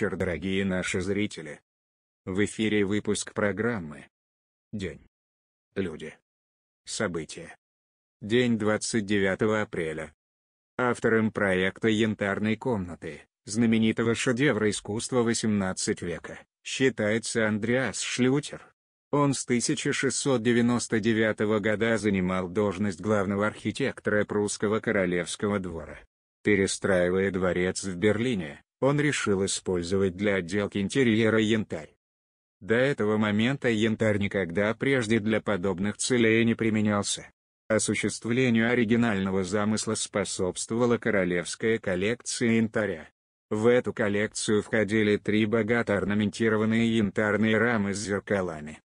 вечер, дорогие наши зрители. В эфире выпуск программы День. Люди. События. День 29 апреля. Автором проекта «Янтарной комнаты», знаменитого шедевра искусства 18 века, считается Андреас Шлютер. Он с 1699 года занимал должность главного архитектора прусского королевского двора. Перестраивая дворец в Берлине, он решил использовать для отделки интерьера янтарь. До этого момента янтарь никогда прежде для подобных целей не применялся. Осуществлению оригинального замысла способствовала королевская коллекция янтаря. В эту коллекцию входили три богато орнаментированные янтарные рамы с зеркалами.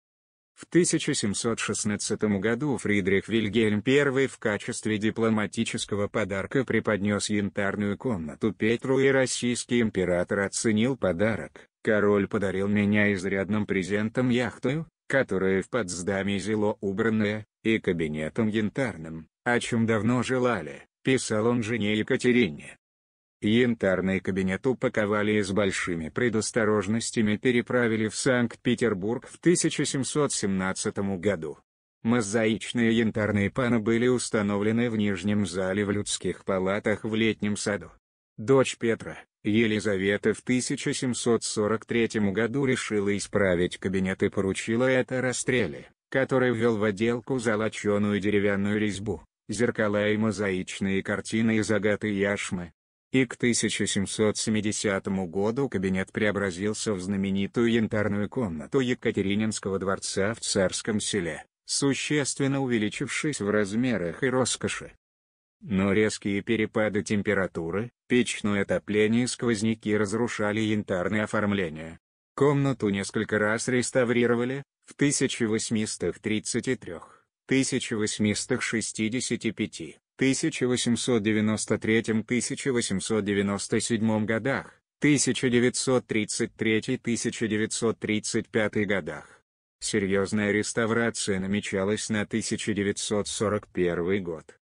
В 1716 году Фридрих Вильгельм I в качестве дипломатического подарка преподнес янтарную комнату Петру и российский император оценил подарок. Король подарил меня изрядным презентом яхтою, которая в Потсдаме зело убранная, и кабинетом янтарным, о чем давно желали, писал он жене Екатерине. Янтарный кабинет упаковали и с большими предосторожностями переправили в Санкт-Петербург в 1717 году. Мозаичные янтарные паны были установлены в нижнем зале в людских палатах в летнем саду. Дочь Петра, Елизавета в 1743 году решила исправить кабинет и поручила это расстреле, который ввел в отделку золоченую деревянную резьбу, зеркала и мозаичные картины из агаты яшмы, и к 1770 году кабинет преобразился в знаменитую янтарную комнату Екатерининского дворца в Царском селе, существенно увеличившись в размерах и роскоши. Но резкие перепады температуры, печное отопление и сквозняки разрушали янтарное оформление. Комнату несколько раз реставрировали, в 1833, 1865, 1893-1897 годах, 1933-1935 годах. Серьезная реставрация намечалась на 1941 год.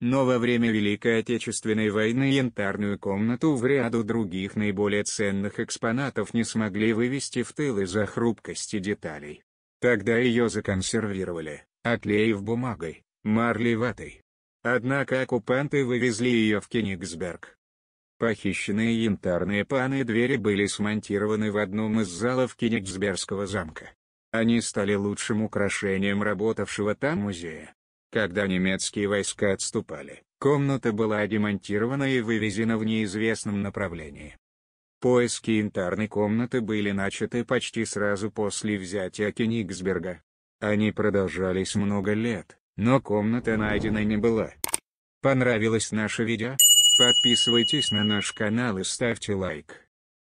Но во время Великой Отечественной войны янтарную комнату в ряду других наиболее ценных экспонатов не смогли вывести в тыл из-за хрупкости деталей. Тогда ее законсервировали, оклеив бумагой, марлей ватой, Однако оккупанты вывезли ее в Кенигсберг. Похищенные янтарные паны двери были смонтированы в одном из залов Кенигсбергского замка. Они стали лучшим украшением работавшего там музея. Когда немецкие войска отступали, комната была демонтирована и вывезена в неизвестном направлении. Поиски янтарной комнаты были начаты почти сразу после взятия Кенигсберга. Они продолжались много лет, но комната найдена не была. Понравилось наше видео? Подписывайтесь на наш канал и ставьте лайк.